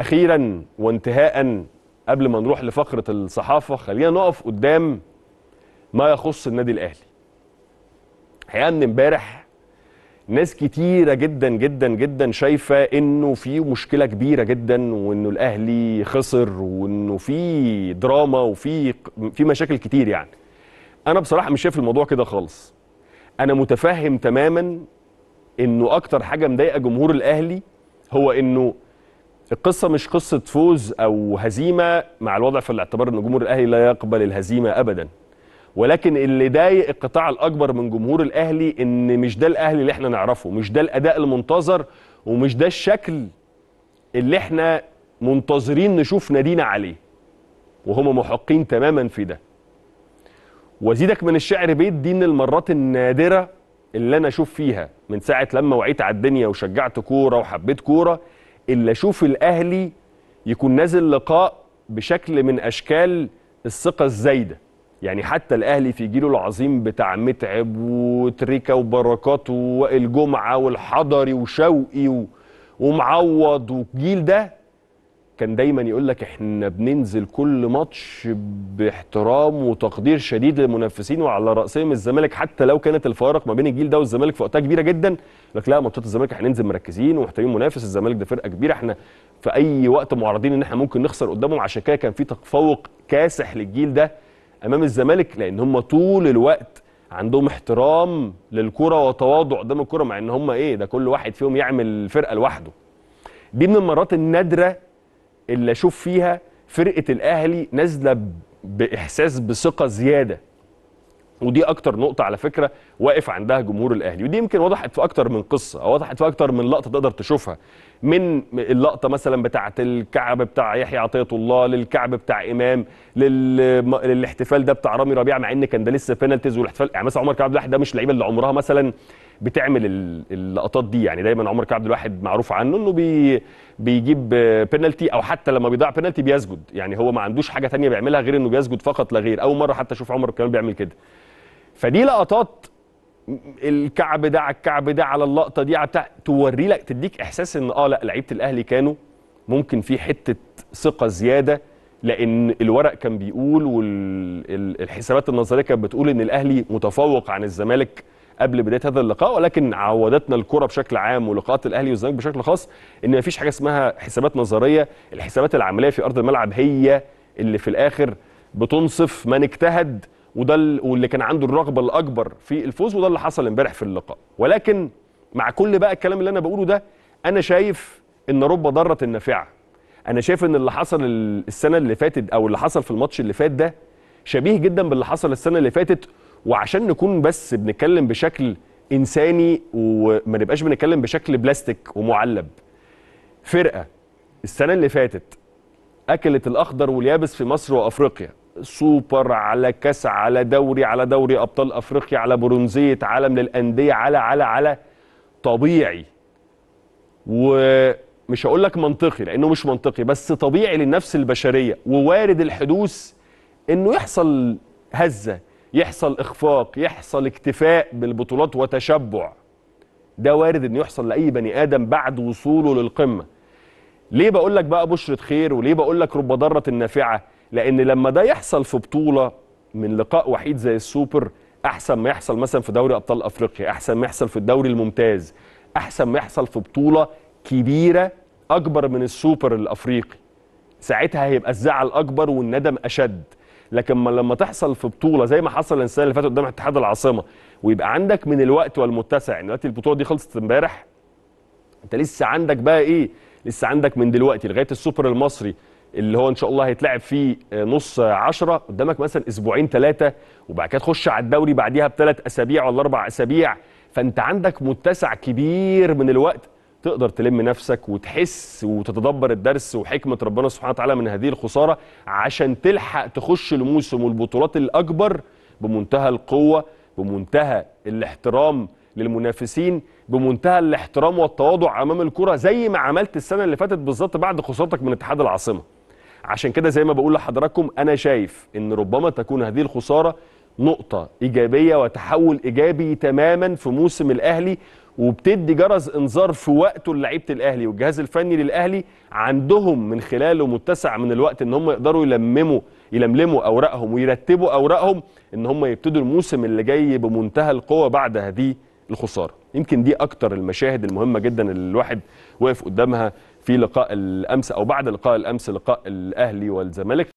اخيرا وانتهاء قبل ما نروح لفقره الصحافه خلينا نقف قدام ما يخص النادي الاهلي الحقيقه من امبارح ناس كتيره جدا جدا جدا شايفه انه في مشكله كبيره جدا وانه الاهلي خسر وانه في دراما وفي في مشاكل كتير يعني انا بصراحه مش شايف الموضوع كده خالص انا متفهم تماما انه اكتر حاجه مضايقه جمهور الاهلي هو انه القصة مش قصة فوز أو هزيمة مع الوضع في الاعتبار أن جمهور الأهلي لا يقبل الهزيمة أبدا ولكن اللي ضايق القطاع الأكبر من جمهور الأهلي أن مش ده الأهلي اللي احنا نعرفه مش ده الأداء المنتظر ومش ده الشكل اللي احنا منتظرين نشوف نادينا عليه وهم محقين تماما في ده وزيدك من الشعر بيت دي من المرات النادرة اللي أنا أشوف فيها من ساعة لما وعيت على الدنيا وشجعت كورة وحبيت كورة الا اشوف الاهلي يكون نازل لقاء بشكل من اشكال الثقه الزايده يعني حتى الاهلي في جيله العظيم بتاع متعب وتريكا وبركات ووائل جمعه والحضري وشوقي و... ومعوض والجيل ده كان دايما يقول لك احنا بننزل كل ماتش باحترام وتقدير شديد للمنافسين وعلى راسهم الزمالك حتى لو كانت الفوارق ما بين الجيل ده والزمالك في وقتها كبيره جدا لك لا ماتشات الزمالك هننزل مركزين ومحتاجين منافس الزمالك ده فرقه كبيره احنا في اي وقت معرضين ان احنا ممكن نخسر قدامهم عشان كده كان في تفوق كاسح للجيل ده امام الزمالك لان هم طول الوقت عندهم احترام للكره وتواضع قدام الكره مع ان هم ايه ده كل واحد فيهم يعمل فرقه لوحده دي من المرات النادره اللي اشوف فيها فرقه الاهلي نازله باحساس بثقه زياده ودي اكتر نقطه على فكره واقف عندها جمهور الاهلي ودي يمكن وضحت في اكتر من قصه او وضحت في اكتر من لقطه تقدر تشوفها من اللقطه مثلا بتاعه الكعب بتاع يحيى عطيه الله للكعب بتاع امام للاحتفال ده بتاع رامي ربيعه مع ان كان ده لسه بينالتيز والاحتفال يعني مثلا عمر كعب ده مش لعيبه اللي عمرها مثلا بتعمل اللقطات دي يعني دايما عمر كعبد الواحد معروف عنه انه بي بيجيب بينالتي او حتى لما بيضيع بينالتي بيسجد يعني هو ما عندوش حاجه ثانيه بيعملها غير انه بيسجد فقط لا غير اول مره حتى اشوف عمر كمان بيعمل كده فدي لقطات الكعب ده على الكعب ده على اللقطه دي بتاع توري لك تديك احساس ان اه لا لعيبه الاهلي كانوا ممكن في حته ثقه زياده لان الورق كان بيقول والحسابات النظريه كانت بتقول ان الاهلي متفوق عن الزمالك قبل بدايه هذا اللقاء ولكن عودتنا الكره بشكل عام ولقاءات الاهلي والزمالك بشكل خاص ان ما فيش حاجه اسمها حسابات نظريه الحسابات العمليه في ارض الملعب هي اللي في الاخر بتنصف من اجتهد وده واللي كان عنده الرغبه الاكبر في الفوز وده اللي حصل امبارح في اللقاء ولكن مع كل بقى الكلام اللي انا بقوله ده انا شايف ان رب ضاره نافعه انا شايف ان اللي حصل السنه اللي فاتت او اللي حصل في الماتش اللي فات ده شبيه جدا باللي حصل السنه اللي فاتت وعشان نكون بس بنتكلم بشكل انساني وما نبقاش بنتكلم بشكل بلاستيك ومعلب فرقه السنه اللي فاتت اكلت الاخضر واليابس في مصر وافريقيا سوبر على كاس على دوري على دوري ابطال افريقيا على برونزيه عالم للانديه على على على طبيعي ومش هقول لك منطقي لانه مش منطقي بس طبيعي للنفس البشريه ووارد الحدوث انه يحصل هزه يحصل اخفاق يحصل اكتفاء بالبطولات وتشبع ده وارد ان يحصل لاي بني ادم بعد وصوله للقمه ليه بقول لك بقى بشره خير وليه بقول لك رب ضاره نافعه لان لما ده يحصل في بطوله من لقاء وحيد زي السوبر احسن ما يحصل مثلا في دوري ابطال افريقيا احسن ما يحصل في الدوري الممتاز احسن ما يحصل في بطوله كبيره اكبر من السوبر الافريقي ساعتها هيبقى الزعل اكبر والندم اشد لكن لما تحصل في بطوله زي ما حصل السنه اللي فاتت قدام اتحاد العاصمه ويبقى عندك من الوقت والمتسع ان يعني دلوقتي البطوله دي خلصت امبارح انت لسه عندك بقى ايه لسه عندك من دلوقتي لغايه السوبر المصري اللي هو ان شاء الله هيتلعب فيه آه، نص عشرة قدامك مثلا اسبوعين ثلاثه وبعد كده تخش على الدوري بعديها بثلاث اسابيع ولا اربع اسابيع فانت عندك متسع كبير من الوقت تقدر تلم نفسك وتحس وتتدبر الدرس وحكمه ربنا سبحانه وتعالى من هذه الخساره عشان تلحق تخش الموسم والبطولات الاكبر بمنتهى القوه بمنتهى الاحترام للمنافسين بمنتهى الاحترام والتواضع امام الكره زي ما عملت السنه اللي فاتت بالظبط بعد خسارتك من اتحاد العاصمه عشان كده زي ما بقول لحضراتكم انا شايف ان ربما تكون هذه الخساره نقطه ايجابيه وتحول ايجابي تماما في موسم الاهلي وبتدي جرس انذار في وقته لعيبه الاهلي والجهاز الفني للاهلي عندهم من خلاله متسع من الوقت ان هم يقدروا يلمموا يلملموا اوراقهم ويرتبوا اوراقهم ان هم يبتدوا الموسم اللي جاي بمنتهى القوه بعد هذه الخساره يمكن دي اكتر المشاهد المهمه جدا اللي الواحد واقف قدامها في لقاء الامس او بعد لقاء الامس لقاء الاهلي والزمالك